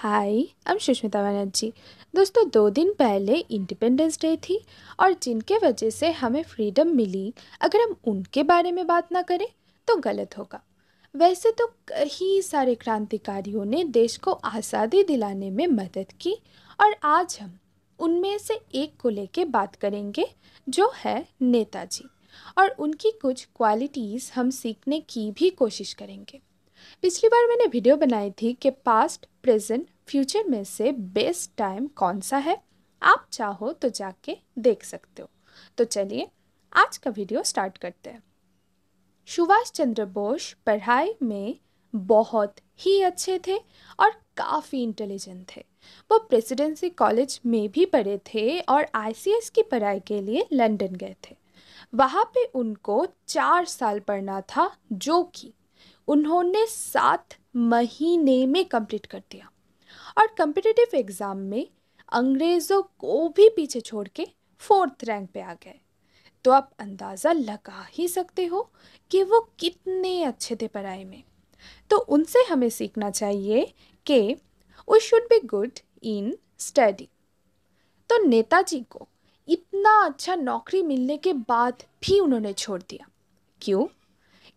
हाय हम सुष्मिता बनर्जी दोस्तों दो दिन पहले इंडिपेंडेंस डे थी और जिनके वजह से हमें फ्रीडम मिली अगर हम उनके बारे में बात ना करें तो गलत होगा वैसे तो कई सारे क्रांतिकारियों ने देश को आज़ादी दिलाने में मदद की और आज हम उनमें से एक को लेके बात करेंगे जो है नेताजी और उनकी कुछ क्वालिटीज़ हम सीखने की भी कोशिश करेंगे पिछली बार मैंने वीडियो बनाई थी कि पास्ट प्रेजेंट फ्यूचर में से बेस्ट टाइम कौन सा है आप चाहो तो जाके देख सकते हो तो चलिए आज का वीडियो स्टार्ट करते हैं सुभाष चंद्र बोस पढ़ाई में बहुत ही अच्छे थे और काफ़ी इंटेलिजेंट थे वो प्रेसिडेंसी कॉलेज में भी पढ़े थे और आई की पढ़ाई के लिए लंदन गए थे वहाँ पे उनको चार साल पढ़ना था जो कि उन्होंने सात महीने में कंप्लीट कर दिया और कम्पिटिटिव एग्ज़ाम में अंग्रेज़ों को भी पीछे छोड़ के फोर्थ रैंक पे आ गए तो आप अंदाज़ा लगा ही सकते हो कि वो कितने अच्छे थे पढ़ाई में तो उनसे हमें सीखना चाहिए कि we should be good in study तो नेताजी को इतना अच्छा नौकरी मिलने के बाद भी उन्होंने छोड़ दिया क्यों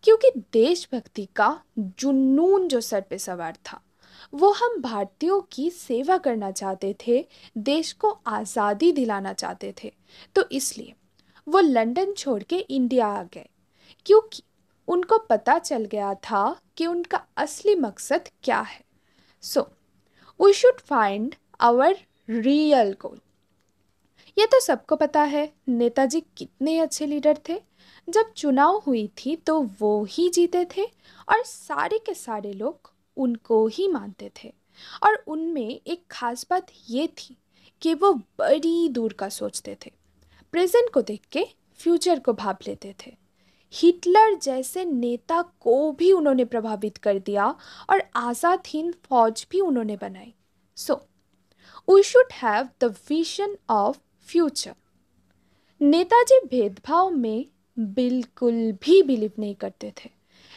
क्योंकि देशभक्ति का जुनून जो सर पे सवार था वो हम भारतीयों की सेवा करना चाहते थे देश को आज़ादी दिलाना चाहते थे तो इसलिए वो लंदन छोड़ के इंडिया आ गए क्योंकि उनको पता चल गया था कि उनका असली मकसद क्या है so we should find our real goal ये तो सबको पता है नेताजी कितने अच्छे लीडर थे जब चुनाव हुई थी तो वो ही जीते थे और सारे के सारे लोग उनको ही मानते थे और उनमें एक खास बात ये थी कि वो बड़ी दूर का सोचते थे प्रेजेंट को देख के फ्यूचर को भाप लेते थे हिटलर जैसे नेता को भी उन्होंने प्रभावित कर दिया और आज़ाद हिंद फौज भी उन्होंने बनाई so we should have the vision of future Netaji भेदभाव में बिल्कुल भी बिलीव नहीं करते थे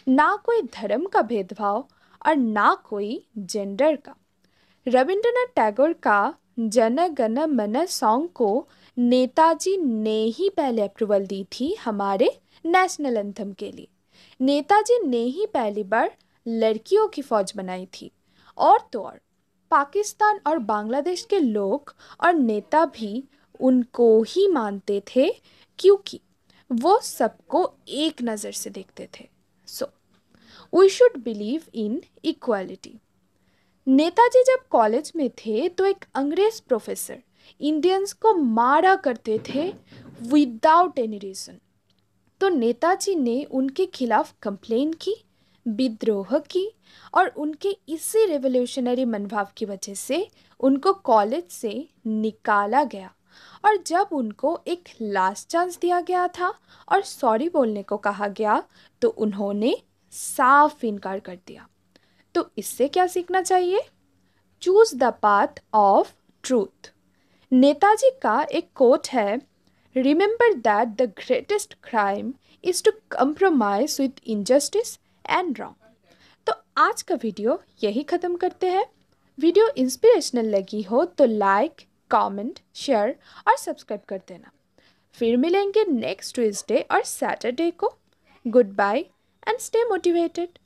ना कोई धर्म का भेदभाव और ना कोई जेंडर का रविंद्रनाथ टैगोर का जन गण मन सॉन्ग को नेताजी ने ही पहले अप्रूवल दी थी हमारे नेशनल एंथम के लिए नेताजी ने ही पहली बार लड़कियों की फौज बनाई थी और तो और पाकिस्तान और बांग्लादेश के लोग और नेता भी उनको ही मानते थे क्योंकि वो सबको एक नज़र से देखते थे so we should believe in equality Netaji जब कॉलेज में थे तो एक अंग्रेज प्रोफेसर इंडियंस को मारा करते थे विदाउट एनी रीज़न तो नेताजी ने उनके खिलाफ कंप्लेन की विद्रोह की और उनके इसी रेवोल्यूशनरी मनभाव की वजह से उनको कॉलेज से निकाला गया और जब उनको एक लास्ट चांस दिया गया था और सॉरी बोलने को कहा गया तो उन्होंने साफ इनकार कर दिया तो इससे क्या सीखना चाहिए choose the path of truth Netaji का एक कोट है remember that the greatest crime is to compromise with injustice and wrong तो आज का वीडियो यही ख़त्म करते हैं वीडियो इंस्पिरेशनल लगी हो तो लाइक कमेंट, शेयर और सब्सक्राइब कर देना फिर मिलेंगे नेक्स्ट ट्यूजडे और सैटरडे को good bye and stay motivated